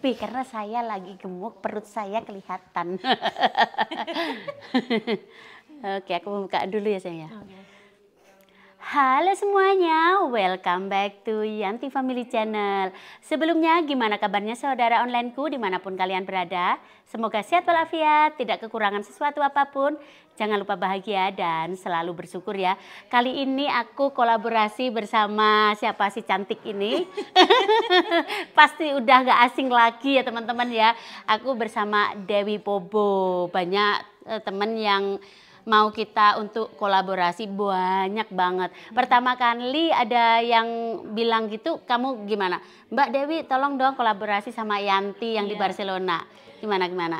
sepi karena saya lagi gemuk, perut saya kelihatan. Oke, aku buka dulu ya saya. Okay. Halo semuanya, welcome back to Yanti Family Channel. Sebelumnya, gimana kabarnya saudara onlineku dimanapun kalian berada? Semoga sehat walafiat, tidak kekurangan sesuatu apapun. Jangan lupa bahagia dan selalu bersyukur ya. Kali ini aku kolaborasi bersama siapa sih cantik ini? Pasti udah gak asing lagi ya teman-teman ya. Aku bersama Dewi Bobo. Banyak eh, teman yang mau kita untuk kolaborasi banyak banget. Pertama kali ada yang bilang gitu, kamu gimana? Mbak Dewi, tolong dong kolaborasi sama Yanti yang yeah. di iya. Barcelona. Gimana gimana?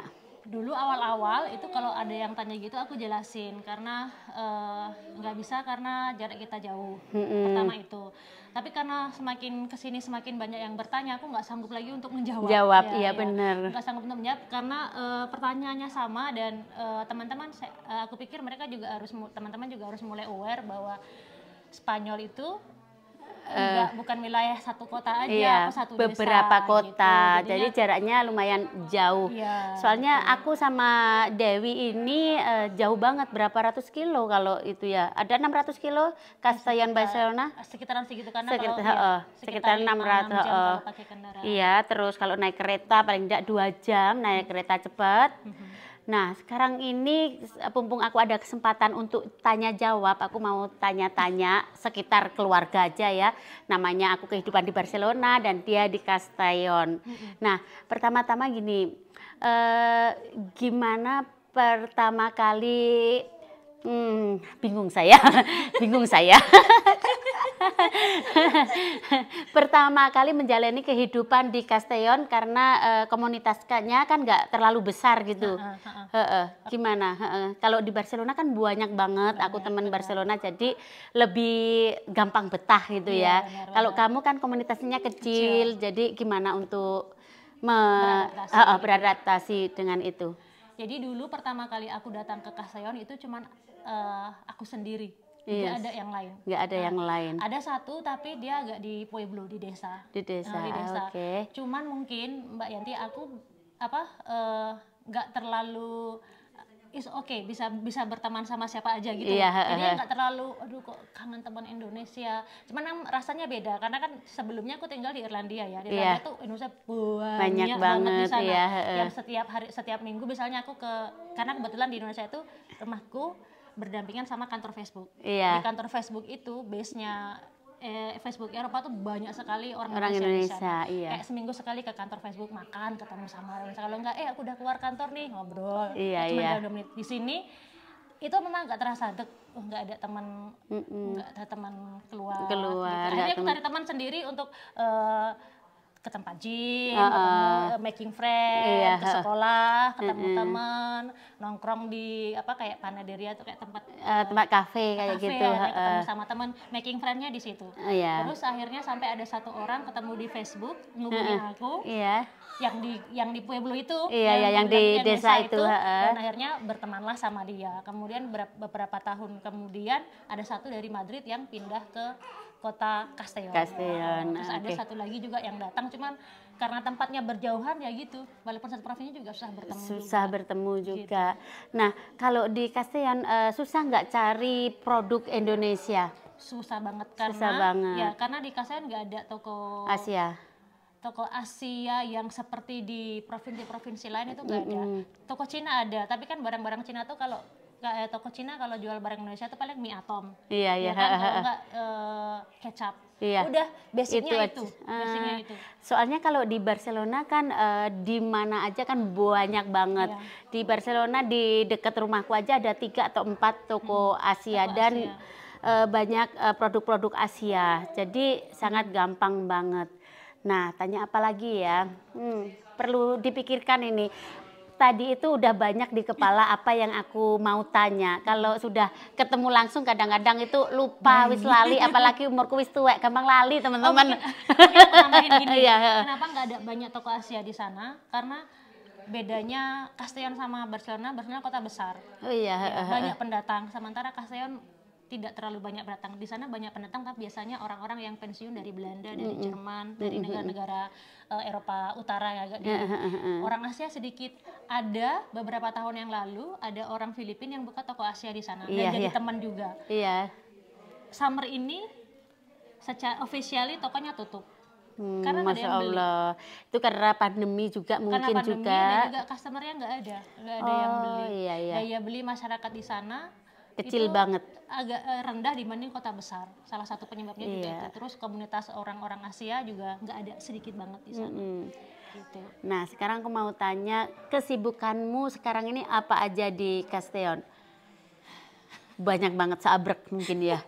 dulu awal-awal itu kalau ada yang tanya gitu aku jelasin karena eh, nggak uh, bisa karena jarak kita jauh mm-hmm. pertama itu tapi karena semakin kesini semakin banyak yang bertanya aku nggak sanggup lagi untuk menjawab jawab ya, iya ya. benar nggak sanggup untuk menjawab karena uh, pertanyaannya sama dan uh, teman-teman uh, aku pikir mereka juga harus teman-teman juga harus mulai aware bahwa Spanyol itu Enggak, eh, bukan wilayah satu kota aja, iya, aku satu beberapa desa, gitu. kota. Gitu. Jadi ya jaraknya lumayan jauh. Iya, Soalnya iya. aku sama Dewi ini uh, jauh banget berapa ratus kilo kalau itu ya. Ada 600 kilo Kastayan Barcelona? Sekitaran segitu karena sekitar, kalau oh, ya, eh, sekitar, sekitar 600 jam Iya, terus kalau naik kereta paling tidak dua jam naik hmm. kereta cepat. -hmm, hmm. Nah, sekarang ini eh, pumpung aku ada kesempatan untuk tanya jawab, aku mau tanya-tanya sekitar keluarga aja ya. Namanya aku kehidupan di Barcelona dan dia di Castellon Nah, pertama-tama gini, eh, gimana pertama kali Hmm, bingung saya, bingung saya. Pertama kali menjalani kehidupan di Castellon karena uh, komunitasnya kan nggak terlalu besar gitu. Uh, uh, uh. Uh, uh, gimana? Uh, uh. Kalau di Barcelona kan banyak banget. Banyak, Aku teman Barcelona jadi lebih gampang betah gitu iya, ya. ya. Kalau kamu kan komunitasnya kecil, kecil, jadi gimana untuk beradaptasi, uh, uh, dengan itu? Jadi dulu pertama kali aku datang ke Castellon itu cuman uh, aku sendiri tidak yes. ada yang lain. Nggak ada nah, yang lain. Ada satu tapi dia agak di pueblo di desa. Di desa. Nah, di desa. Oke. Okay. Cuman mungkin Mbak Yanti aku apa eh, nggak uh, terlalu is oke okay, bisa bisa berteman sama siapa aja gitu. Iya, Jadi nggak terlalu aduh kok kangen teman Indonesia. Cuman rasanya beda karena kan sebelumnya aku tinggal di Irlandia ya. Di iya. Irlandia yeah. tuh Indonesia banyak, banyak banget, banget di sana. Iya, Yang setiap hari setiap minggu misalnya aku ke karena kebetulan di Indonesia itu rumahku berdampingan sama kantor Facebook. Iya. Di kantor Facebook itu base-nya eh, Facebook Eropa tuh banyak sekali orang, orang Indonesia. Indonesia iya. Kayak seminggu sekali ke kantor Facebook makan, ketemu sama orang Kalau enggak, eh aku udah keluar kantor nih ngobrol. Iya, Cuma iya. menit di sini itu memang nggak terasa dek oh, nggak ada teman nggak mm -mm. ada teman keluar, keluar gitu. akhirnya aku cari teman sendiri untuk uh, ke tempat gym, uh, uh, making friend, iya, ke sekolah, ketemu uh, teman, nongkrong di apa kayak panaderia atau kayak tempat uh, tempat kafe kayak kafe, gitu, uh, ketemu sama teman, making friendnya di situ. Uh, iya. Terus akhirnya sampai ada satu orang ketemu di Facebook ngubungin uh, aku, iya yang di yang di Pueblo itu iya yang, iya, yang di yang desa, desa itu, itu dan akhirnya bertemanlah sama dia kemudian beberapa tahun kemudian ada satu dari Madrid yang pindah ke kota Castellon, Castellon. terus ada okay. satu lagi juga yang datang cuman karena tempatnya berjauhan ya gitu walaupun satu provinsi juga susah bertemu susah gitu. juga. bertemu juga gitu. nah kalau di Castellon uh, eh, susah nggak cari produk Indonesia susah banget karena susah banget. ya karena di Kasayan nggak ada toko Asia toko Asia yang seperti di provinsi-provinsi lain itu enggak ada. Toko Cina ada, tapi kan barang-barang Cina tuh kalau kayak eh, toko Cina kalau jual barang Indonesia tuh paling mie atom. Iya iya. Ya kan? Kalau nggak eh, kecap. Iya. Udah basicnya itu. itu. Ah. Basicnya itu. Soalnya kalau di Barcelona kan uh, di mana aja kan banyak banget. Iya. Di Barcelona di dekat rumahku aja ada tiga atau empat toko hmm, Asia toko dan Asia. Uh, banyak produk-produk uh, produk -produk Asia. Jadi sangat gampang banget. Nah, tanya apa lagi ya? Hmm, perlu dipikirkan ini. Tadi itu udah banyak di kepala apa yang aku mau tanya. Kalau sudah ketemu langsung kadang-kadang itu lupa Baik. Hmm. wis lali apalagi umurku wis tua, gampang lali teman-teman. Oh, iya. iya. Kenapa enggak ada banyak toko Asia di sana? Karena bedanya Castellón sama Barcelona, Barcelona kota besar. Oh iya. banyak pendatang, sementara Castellón tidak terlalu banyak pendatang. Di sana banyak pendatang tapi biasanya orang-orang yang pensiun dari Belanda, dari mm-hmm. Jerman, dari negara-negara uh, Eropa Utara ya agak Mm-hmm. Orang Asia sedikit. Ada beberapa tahun yang lalu ada orang Filipina yang buka toko Asia di sana yeah, dan iya, jadi yeah. teman juga. Yeah. Summer ini secara officially tokonya tutup. Hmm, karena Masya ada yang Allah. Beli. Itu karena pandemi juga karena mungkin pandemi juga. Karena pandemi juga customernya nggak ada, nggak ada oh, yang beli. Iya, iya. Daya beli masyarakat di sana kecil itu banget agak eh, rendah dibanding kota besar salah satu penyebabnya yeah. juga iya. itu terus komunitas orang-orang Asia juga nggak ada sedikit banget di sana mm -hmm. gitu. nah sekarang aku mau tanya kesibukanmu sekarang ini apa aja di Castellon banyak banget seabrek mungkin ya.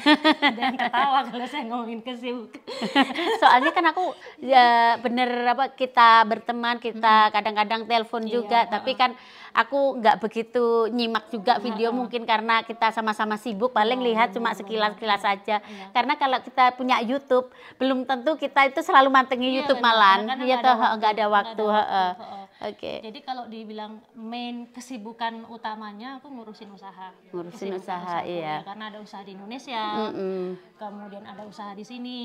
Dan ketawa kalau saya ngomongin kesibuk. Soalnya kan aku ya bener apa kita berteman, kita kadang-kadang hmm. telepon iya, juga, uh, tapi kan aku nggak begitu nyimak juga video uh, mungkin karena kita sama-sama sibuk, paling oh, lihat cuma iya, iya. sekilas-kilas aja. Iya. Karena kalau kita punya YouTube, belum tentu kita itu selalu mantengi iya, YouTube malam malan, iya toh nggak ada waktu. ada waktu. Gak ada waktu. Oke. Okay. Jadi kalau dibilang main kesibukan utamanya aku ngurusin usaha. Ngurusin kesibukan usaha, usaha iya. Ya, karena ada usaha di Indonesia. Mm -mm. Kemudian ada usaha di sini.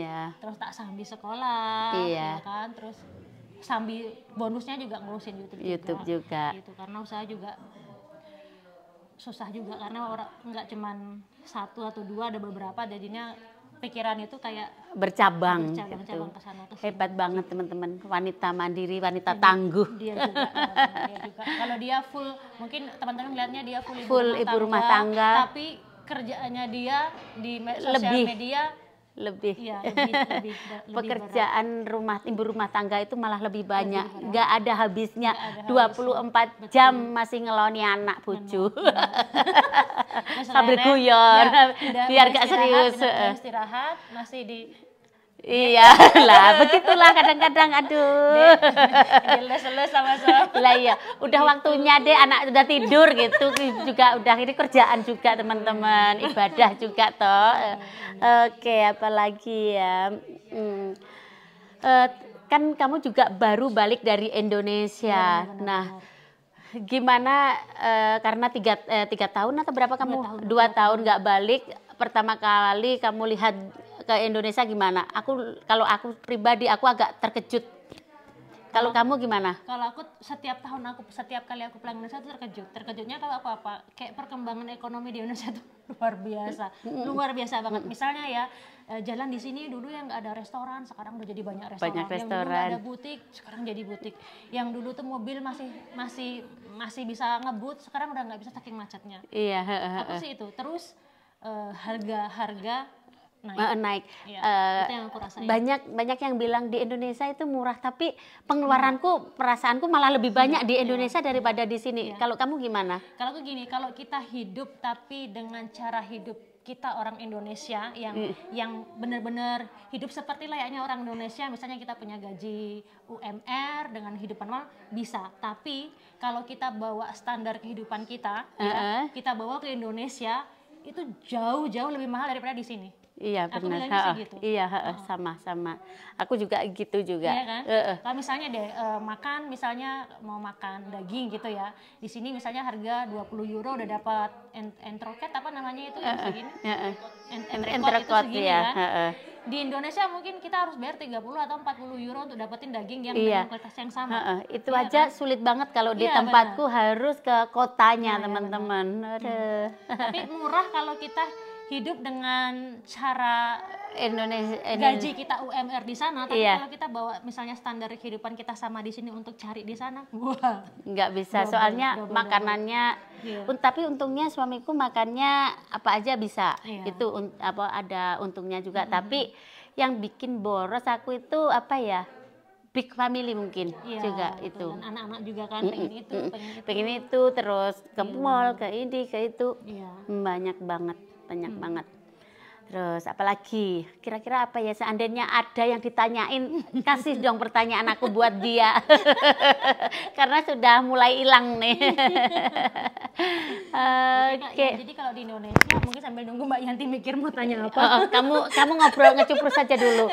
Iya. Terus tak sambil sekolah. Iya. Ya kan, terus sambil bonusnya juga ngurusin YouTube. YouTube juga. juga. Gitu, karena usaha juga susah juga karena orang nggak cuman satu atau dua ada beberapa jadinya pikiran itu kayak bercabang, bercabang gitu. cabang hebat banget teman-teman wanita mandiri wanita dia, tangguh dia juga, dia juga kalau dia full mungkin teman-teman melihatnya dia full ibu, rumah, ibu tangga, rumah tangga tapi kerjaannya dia di sosial Lebih. media lebih, ya, lebih, lebih, lebih pekerjaan berat. rumah ibu rumah tangga itu malah lebih banyak nggak ada habisnya Gak ada 24 habis. jam Betul. masih ngeloni anak bucu iya. sambil guyon iya, biar gak serius istirahat masih di Iya lah, begitulah kadang-kadang aduh. Jelas-jelas sama sama. Lah iya, udah gitu. waktunya deh anak udah tidur gitu juga udah ini kerjaan juga teman-teman, ibadah juga toh. Hmm. Oke, apalagi ya. Hmm. Uh, kan kamu juga baru balik dari Indonesia. Iya, iya, nah, gimana e, karena tiga e, tiga tahun atau berapa kamu? dua tahun nggak balik. Pertama kali kamu lihat ke Indonesia gimana? Aku kalau aku pribadi aku agak terkejut. Kalau, kamu gimana? Kalau aku setiap tahun aku setiap kali aku pulang Indonesia tuh terkejut. Terkejutnya kalau aku apa? Kayak perkembangan ekonomi di Indonesia itu luar biasa, luar biasa banget. Misalnya ya eh, jalan di sini dulu yang nggak ada restoran sekarang udah jadi banyak restoran. Banyak restoran. Yang dulu ada butik sekarang jadi butik. Yang dulu tuh mobil masih masih masih bisa ngebut sekarang udah nggak bisa saking macetnya. Iya. Aku sih itu. Terus uh, harga harga naik, uh, naik. Ya, uh, yang aku banyak banyak yang bilang di Indonesia itu murah tapi pengeluaranku hmm. perasaanku malah lebih iya, banyak di iya. Indonesia ya. daripada di sini ya. kalau kamu gimana kalau aku gini kalau kita hidup tapi dengan cara hidup kita orang Indonesia yang mm. yang benar-benar hidup seperti layaknya orang Indonesia misalnya kita punya gaji UMR dengan hidupan normal bisa tapi kalau kita bawa standar kehidupan kita uh -uh. Ya, kita bawa ke Indonesia itu jauh-jauh lebih mahal daripada di sini Iya benar. Aku gitu. Iya sama-sama. Aku juga gitu juga. Iya kan? E -e. Kalau misalnya deh e, makan misalnya mau makan daging gitu ya. Di sini misalnya harga 20 euro udah dapat entroket apa namanya itu yang segini? E -e. Ent itu segini iya. ya. kan? E Di Indonesia mungkin kita harus bayar 30 atau 40 euro untuk dapetin daging yang iya. dengan kualitas yang sama. Uh, uh. Itu iya aja kan? sulit banget kalau iya, di tempatku bener. harus ke kotanya iya, iya, teman-teman. ya, hmm. Tapi murah kalau kita hidup dengan cara Indonesia, eh, gaji kita UMR di sana tapi iya. kalau kita bawa misalnya standar kehidupan kita sama di sini untuk cari di sana wah nggak bisa double, soalnya double, makanannya double. Iya. Un, tapi untungnya suamiku makannya apa aja bisa iya. itu apa ada untungnya juga mm -hmm. tapi yang bikin boros aku itu apa ya big family mungkin iya, juga betul. itu. Anak-anak juga kan mm -mm, pengen itu, pengen itu. Pengen itu terus ke yeah. mall, ke ini, ke itu. Yeah. Mm, banyak banget banyak hmm. banget. Terus apalagi kira-kira apa ya seandainya ada yang ditanyain kasih dong pertanyaan aku buat dia karena sudah mulai hilang nih. Oke. Okay. jadi kalau di Indonesia mungkin sambil nunggu Mbak Yanti mikir mau tanya apa. Oh, oh, kamu kamu ngobrol ngecupur saja dulu.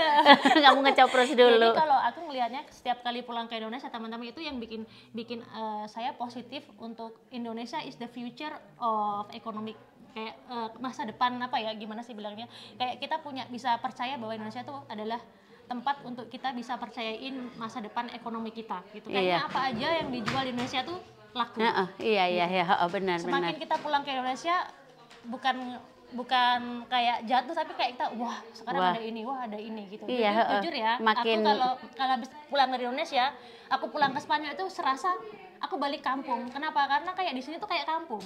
kamu ngecupur dulu. Jadi kalau aku melihatnya setiap kali pulang ke Indonesia teman-teman itu yang bikin bikin uh, saya positif untuk Indonesia is the future of economic kayak uh, masa depan apa ya gimana sih bilangnya kayak kita punya bisa percaya bahwa Indonesia itu adalah tempat untuk kita bisa percayain masa depan ekonomi kita gitu kayaknya iya. apa aja yang dijual di Indonesia tuh laku uh, uh, iya iya gitu. iya uh, benar semakin benar. kita pulang ke Indonesia bukan bukan kayak jatuh tapi kayak kita wah sekarang wah. ada ini wah ada ini gitu iya, Jadi, uh, jujur ya makin... aku kalau kalau habis pulang dari Indonesia aku pulang ke Spanyol itu serasa aku balik kampung. Kenapa? Karena kayak di sini tuh kayak kampung.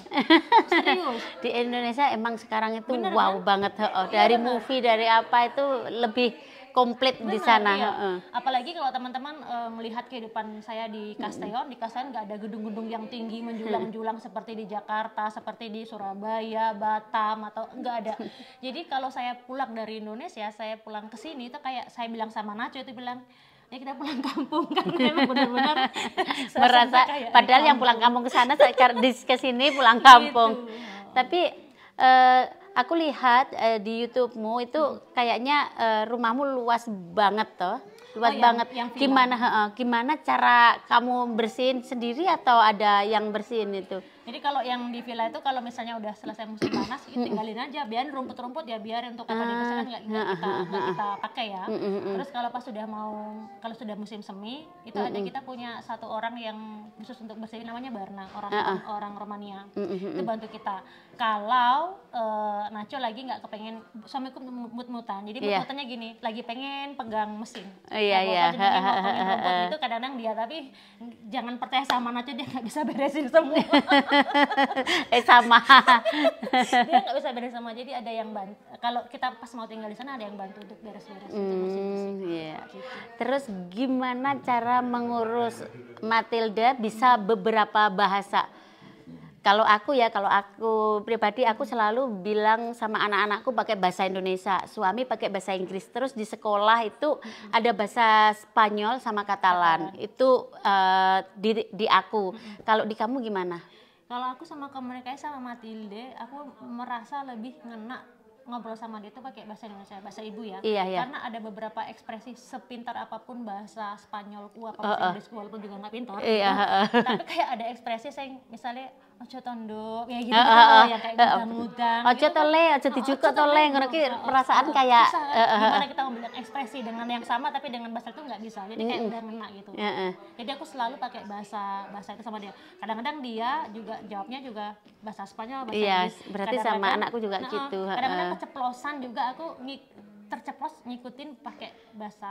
Serius. di Indonesia emang sekarang itu bener, wow kan? banget. Oh, dari movie, dari apa itu lebih komplit di sana. Iya. Apalagi kalau teman-teman uh, melihat kehidupan saya di Castellon, di Kasteyon nggak ada gedung-gedung yang tinggi menjulang-julang seperti di Jakarta, seperti di Surabaya, Batam atau nggak ada. Jadi kalau saya pulang dari Indonesia, saya pulang ke sini itu kayak saya bilang sama Nacho itu bilang ya kita pulang kampung kan memang benar-benar merasa padahal yang pulang kampung ke sana saya ke sini pulang gitu. kampung gitu. tapi uh, aku lihat uh, di YouTubemu itu hmm. kayaknya uh, rumahmu luas banget toh luas oh, yang, banget yang gimana uh, gimana cara kamu bersihin sendiri atau ada yang bersihin itu jadi kalau yang di villa itu kalau misalnya udah selesai musim panas, itu ya tinggalin aja, biarin rumput-rumput ya biarin untuk apa ah, dipesan nggak nggak ah, kita ah, nggak kita pakai ya. Mm, mm, mm. Terus kalau pas sudah mau kalau sudah musim semi, itu ada kita punya satu orang yang khusus untuk bersihin namanya Barna, orang orang Romania. Itu bantu kita. Kalau uh, Nacho lagi nggak kepengen suamiku mut-mutan. Jadi iya. mut-mutannya gini, lagi pengen pegang mesin. Oh, iya iya. Rumput itu kadang-kadang dia tapi jangan percaya sama Nacho dia nggak bisa beresin semua. eh sama. dia nggak bisa beres sama. Jadi ada yang bantu. Kalau kita pas mau tinggal di sana ada yang bantu untuk beres-beres. Gitu, hmm, Yeah. Gitu. Terus gimana cara mengurus Matilda bisa beberapa bahasa? kalau aku ya kalau aku pribadi aku selalu bilang sama anak-anakku pakai bahasa Indonesia suami pakai bahasa Inggris terus di sekolah itu ada bahasa Spanyol sama Katalan, itu uh, di di aku kalau di kamu gimana kalau aku sama komunikasi sama Matilde aku merasa lebih ngena ngobrol sama dia itu pakai bahasa Indonesia, bahasa ibu ya. Iya, iya. Karena ada beberapa ekspresi sepintar apapun bahasa Spanyol ku apa bahasa uh, uh. Inggris ku walaupun juga nggak pintar. Iya, kan? uh, uh. Tapi kayak ada ekspresi saya misalnya ojo tondo ya gitu uh, uh, uh, ya kayak mudang-mudang. Ojo gitu, tole, ojo dijuka tole ngono ki perasaan kayak gimana kita bilang ekspresi dengan yang sama tapi dengan bahasa itu nggak bisa. Jadi kayak udah ngena gitu. Jadi aku selalu pakai bahasa bahasa itu sama dia. Kadang-kadang dia juga jawabnya juga bahasa Spanyol, bahasa iya, Inggris. Iya, berarti sama anakku juga gitu. Kadang-kadang keceplosan juga aku ngik terceplos ngikutin pakai bahasa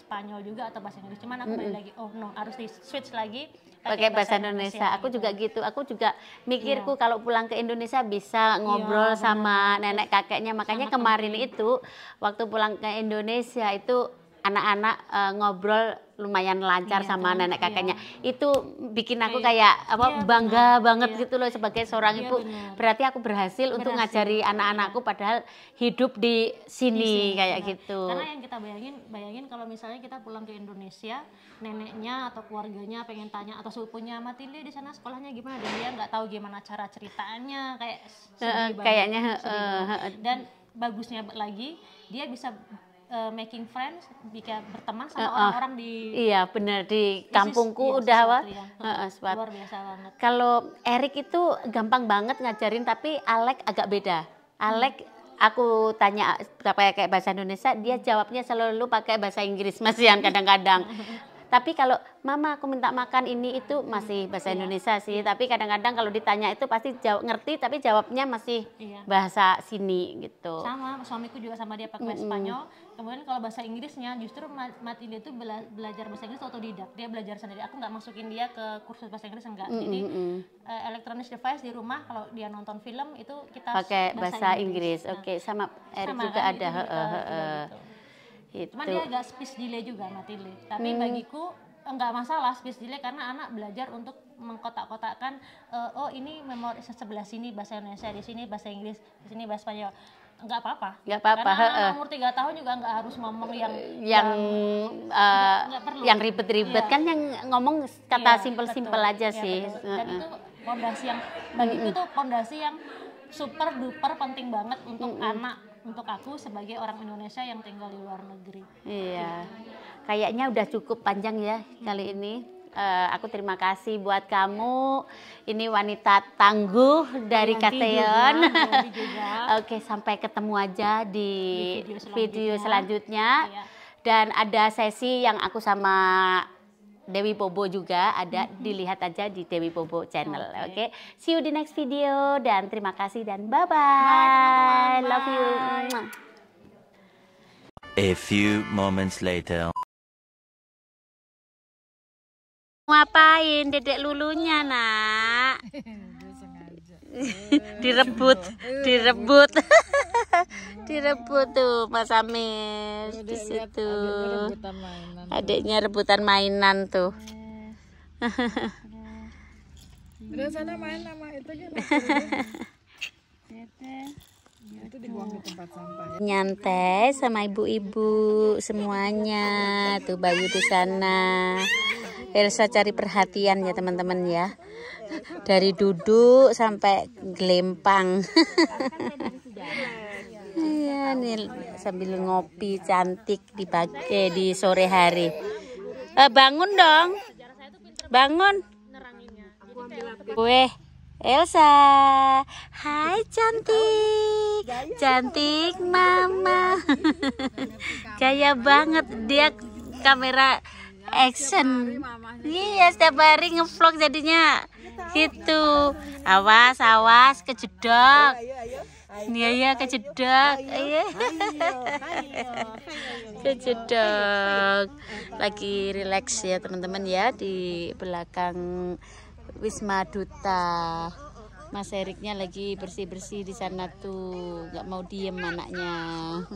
Spanyol juga atau bahasa Inggris cuman aku mm -hmm. lagi oh no harus di switch lagi pakai bahasa, Indonesia. Indonesia aku gitu. juga gitu aku juga mikirku yeah. kalau pulang ke Indonesia bisa iya, ngobrol yeah, sama nenek kakeknya makanya sama kemarin itu waktu pulang ke Indonesia itu anak-anak uh, ngobrol lumayan lancar iya, sama nenek kakaknya. Iya. Itu bikin aku iya. kayak apa iya, bangga benar, banget iya. gitu loh sebagai seorang iya, ibu. Benar. Berarti aku berhasil, berhasil untuk ngajari iya. anak-anakku padahal hidup di sini, di sini kayak benar. gitu. Karena yang kita bayangin bayangin kalau misalnya kita pulang ke Indonesia, neneknya atau keluarganya pengen tanya atau sepupunya dia di sana sekolahnya gimana dan dia nggak tahu gimana cara ceritanya kayak uh, kayaknya uh, uh, dan bagusnya lagi dia bisa uh, making friends, bisa berteman sama orang-orang uh, uh, di Iya, benar di iya, kampungku is, iya, udah iya, wah. Uh, uh, Luar biasa banget. Kalau Erik itu gampang banget ngajarin tapi Alek agak beda. Alek hmm aku tanya pakai kayak bahasa Indonesia, dia jawabnya selalu pakai bahasa Inggris masih yang kadang-kadang. Tapi kalau mama aku minta makan ini itu hmm, masih hmm, bahasa iya. Indonesia sih. Hmm. Tapi kadang-kadang kalau ditanya itu pasti jawab ngerti tapi jawabnya masih iya. bahasa sini gitu. Sama suamiku juga sama dia pakai mm -hmm. Spanyol. Kemudian kalau bahasa Inggrisnya justru mati dia itu bela belajar bahasa Inggris atau tidak Dia belajar sendiri. Aku nggak masukin dia ke kursus bahasa Inggris enggak. Mm -hmm. Jadi uh, electronic device di rumah kalau dia nonton film itu kita pakai bahasa, bahasa Inggris. Inggris. Nah, Oke, okay. sama sama juga kan, ada. uh, uh, Gitu. Gitu. Cuman dia agak speech delay juga matile. Tapi hmm. bagiku enggak masalah speech delay karena anak belajar untuk mengkotak-kotakkan uh, oh ini memori sebelah sini bahasa Indonesia, di sini bahasa Inggris, di sini bahasa Spanyol nggak apa-apa nggak apa-apa karena anak umur tiga tahun juga nggak harus ngomong yang eh, yang yang eh, ribet-ribet iya. kan yang ngomong kata iya, simpel-simpel aja iya, sih betul. dan uh-uh. itu pondasi yang bagi itu pondasi yang super duper penting banget untuk uh -uh. anak untuk aku sebagai orang Indonesia yang tinggal di luar negeri. Iya, gitu. kayaknya udah cukup panjang ya kali ini. Uh, aku terima kasih buat kamu. Ini wanita tangguh dari Kateon. Oke, sampai ketemu aja di, di video selanjutnya. Video selanjutnya. Iya. Dan ada sesi yang aku sama Dewi Bobo juga ada mm-hmm. dilihat aja di Dewi Bobo channel. Oke. Okay. Okay? See you di next video dan terima kasih dan bye bye. bye Love you. A few moments later. Ngapain dedek lulunya, Nak? direbut direbut direbut tuh Mas Amir di situ adiknya rebutan mainan tuh iya. udah sana main sama itu ya. nyantai sama ibu-ibu semuanya tuh Bayu di sana Elsa cari perhatian ya teman-teman ya dari duduk sampai gelempang iya sambil ngopi cantik dipakai di sore hari eh, bangun dong bangun Weh Elsa Hai cantik Cantik mama Gaya banget Dia kamera action iya setiap iya, hari ngevlog jadinya iya, gitu awas awas kejedok. iya ya kejedok, iya kejedok iya. lagi relax ya teman-teman ya di belakang Wisma Duta Mas Eriknya lagi bersih-bersih di sana tuh, nggak mau diem anaknya.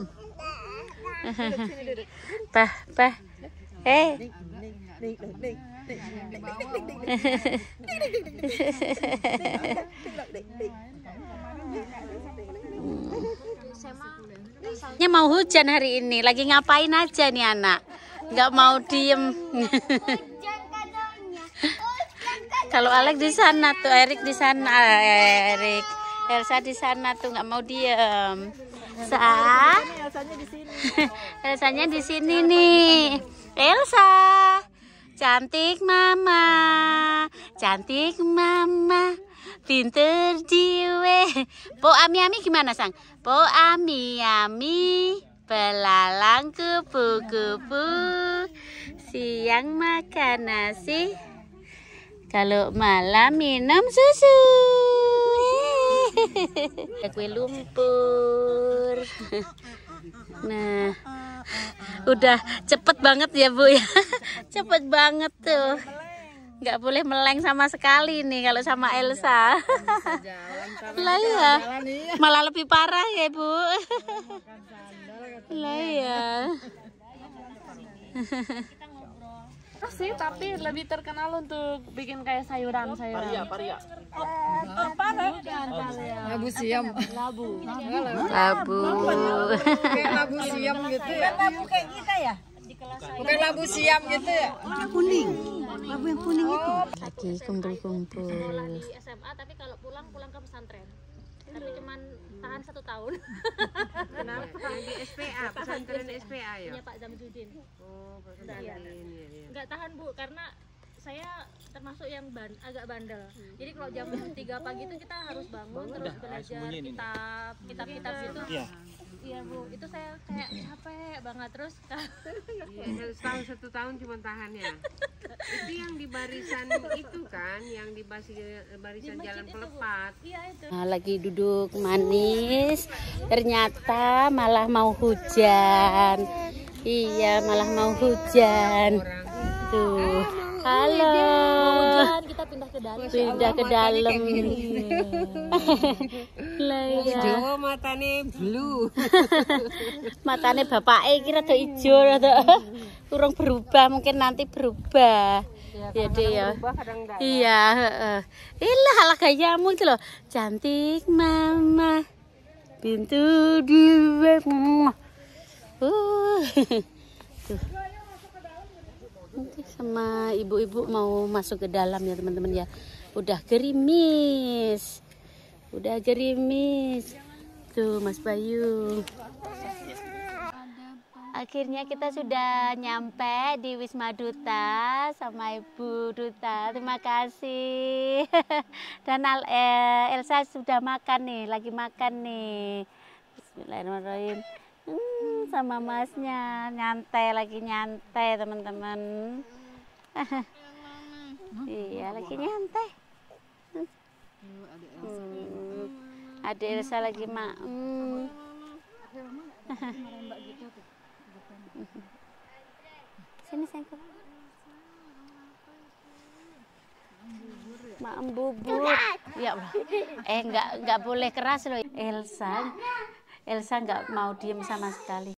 Pah, pah. Eh. mau hujan hari ini. Lagi ngapain aja nih anak? Gak mau diem. Kalau Alex di sana tuh, Erik di sana, Erik. Elsa di sana tuh nggak mau diem. Sa? Elsanya di di sini nih. Elsa. Cantik mama, cantik mama, pinter jiwe. Po ami ami gimana sang? Po ami ami belalang kupu-kupu siang makan nasi kalau malam minum susu kue lumpur Nah, udah cepet banget ya Bu ya. cepet banget tuh. Gak boleh meleng sama sekali nih kalau sama iya, Elsa. Iya. Lah ya, malah lebih parah ya Bu. Lah ya. Terus sih, tapi lebih terkenal untuk bikin kayak sayuran oh, sayuran. Paria, paria. Oh, oh paria. Oh, labu siam. Labu. Labu. labu siam gitu ya. Labu kayak kita ya. Bukan labu siam gitu ya? Oh, labu kuning. Labu yang kuning itu. Lagi kumpul-kumpul. Sekolah di SMA, tapi kalau pulang pulang ke pesantren. Tapi cuman tahan satu tahun kenapa di SPA pesantren SPA ya punya Pak Zamjudin oh Pak Zamjudin nggak iya, iya. tahan bu karena saya termasuk yang ban agak bandel. Hmm. Jadi kalau jam 3 pagi itu kita harus bangun bangun terus belajar kitab, kitab-kitab iya. itu iya bu itu saya kayak capek banget terus iya, setahun satu tahun cuma tahan ya. itu yang di barisan itu kan yang di barisan di jalan itu, pelepat iya itu nah, lagi duduk manis ternyata malah mau hujan iya malah mau hujan tuh ah, Halo. kita pindah ke dalam. Pindah ke dalam. Lah ya. Jawa matane blue. matane bapak e iki rada hijau rada kurang berubah mungkin nanti berubah. Ya, Jadi iya, iya. ya. Iya, heeh. Ilah ala gayamu itu loh. Cantik mama. Pintu dua. Uh. nanti sama ibu-ibu mau masuk ke dalam ya teman-teman ya udah gerimis udah gerimis tuh Mas Bayu akhirnya kita sudah nyampe di Wisma Duta sama Ibu Duta. Terima kasih. Dan eh, Elsa sudah makan nih, lagi makan nih. Bismillahirrahmanirrahim. Hmm, sama masnya nyantai lagi nyantai teman-teman. iya lagi nyantai. Hmm. ada Elsa lagi mak. Hmm. Sini sengkep. Mak bubur. Ya Allah. Eh enggak enggak boleh keras loh. Elsa Elsa nggak mau diem sama sekali.